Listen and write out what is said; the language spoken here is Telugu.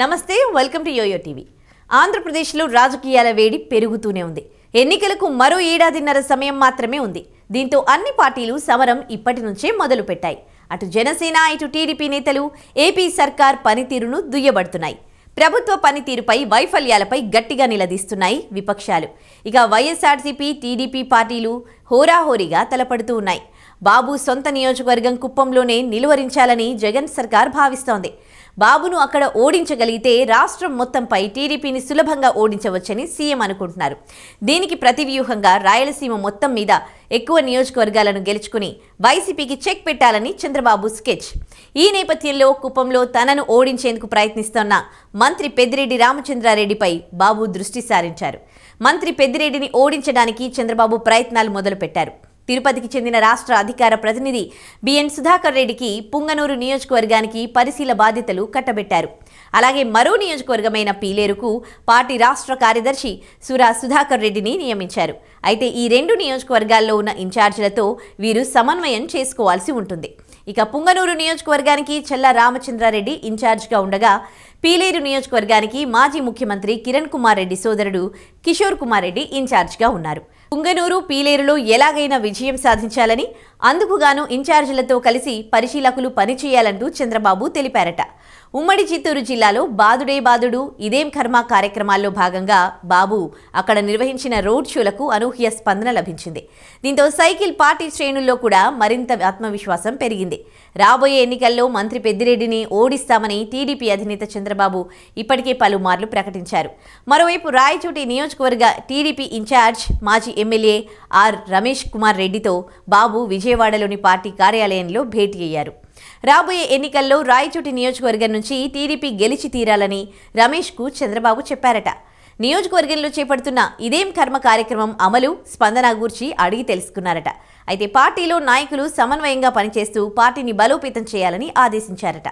నమస్తే వెల్కమ్ టు యోయో టీవీ ఆంధ్రప్రదేశ్లో రాజకీయాల వేడి పెరుగుతూనే ఉంది ఎన్నికలకు మరో ఏడాదిన్నర సమయం మాత్రమే ఉంది దీంతో అన్ని పార్టీలు సమరం ఇప్పటి నుంచే మొదలుపెట్టాయి అటు జనసేన ఇటు టీడీపీ నేతలు ఏపీ సర్కార్ పనితీరును దుయ్యబడుతున్నాయి ప్రభుత్వ పనితీరుపై వైఫల్యాలపై గట్టిగా నిలదీస్తున్నాయి విపక్షాలు ఇక వైఎస్ఆర్సీపీ టీడీపీ పార్టీలు హోరాహోరీగా తలపడుతూ ఉన్నాయి బాబు సొంత నియోజకవర్గం కుప్పంలోనే నిలువరించాలని జగన్ సర్కార్ భావిస్తోంది బాబును అక్కడ ఓడించగలిగితే రాష్ట్రం మొత్తంపై టీడీపీని సులభంగా ఓడించవచ్చని సీఎం అనుకుంటున్నారు దీనికి ప్రతివ్యూహంగా రాయలసీమ మొత్తం మీద ఎక్కువ నియోజకవర్గాలను గెలుచుకుని వైసీపీకి చెక్ పెట్టాలని చంద్రబాబు స్కెచ్ ఈ నేపథ్యంలో కుప్పంలో తనను ఓడించేందుకు ప్రయత్నిస్తోన్న మంత్రి పెద్దిరెడ్డి రామచంద్రారెడ్డిపై బాబు దృష్టి సారించారు మంత్రి పెద్దిరెడ్డిని ఓడించడానికి చంద్రబాబు ప్రయత్నాలు మొదలుపెట్టారు తిరుపతికి చెందిన రాష్ట్ర అధికార ప్రతినిధి బిఎన్ సుధాకర్ రెడ్డికి పుంగనూరు నియోజకవర్గానికి పరిశీల బాధ్యతలు కట్టబెట్టారు అలాగే మరో నియోజకవర్గమైన పీలేరుకు పార్టీ రాష్ట్ర కార్యదర్శి సురా సుధాకర్ రెడ్డిని నియమించారు అయితే ఈ రెండు నియోజకవర్గాల్లో ఉన్న ఇన్ఛార్జీలతో వీరు సమన్వయం చేసుకోవాల్సి ఉంటుంది ఇక పుంగనూరు నియోజకవర్గానికి చెల్ల రామచంద్రారెడ్డి ఇన్ఛార్జ్గా ఉండగా పీలేరు నియోజకవర్గానికి మాజీ ముఖ్యమంత్రి కిరణ్ కుమార్ రెడ్డి సోదరుడు కిషోర్ కుమార్ రెడ్డి ఇన్ఛార్జ్గా ఉన్నారు పుంగనూరు పీలేరులో ఎలాగైనా విజయం సాధించాలని అందుకుగాను ఇన్ఛార్జీలతో కలిసి పరిశీలకులు పనిచేయాలంటూ చంద్రబాబు తెలిపారట ఉమ్మడి చిత్తూరు జిల్లాలో బాదుడే బాదుడు ఇదేం కర్మ కార్యక్రమాల్లో భాగంగా బాబు అక్కడ నిర్వహించిన రోడ్ షోలకు అనూహ్య స్పందన లభించింది దీంతో సైకిల్ పార్టీ శ్రేణుల్లో కూడా మరింత ఆత్మవిశ్వాసం పెరిగింది రాబోయే ఎన్నికల్లో మంత్రి పెద్దిరెడ్డిని ఓడిస్తామని టీడీపీ అధినేత చంద్రబాబు ఇప్పటికే పలుమార్లు ప్రకటించారు మరోవైపు రాయచోటి నియోజకవర్గ టీడీపీ ఇన్ఛార్జ్ మాజీ ఎమ్మెల్యే ఆర్ రమేష్ కుమార్ రెడ్డితో బాబు విజయవాడలోని పార్టీ కార్యాలయంలో భేటీ అయ్యారు రాబోయే ఎన్నికల్లో రాయచోటి నియోజకవర్గం నుంచి టీడీపీ గెలిచి తీరాలని రమేష్ కు చంద్రబాబు చెప్పారట నియోజకవర్గంలో చేపడుతున్న ఇదేం కర్మ కార్యక్రమం అమలు స్పందన గూర్చి అడిగి తెలుసుకున్నారట అయితే పార్టీలో నాయకులు సమన్వయంగా పనిచేస్తూ పార్టీని బలోపేతం చేయాలని ఆదేశించారట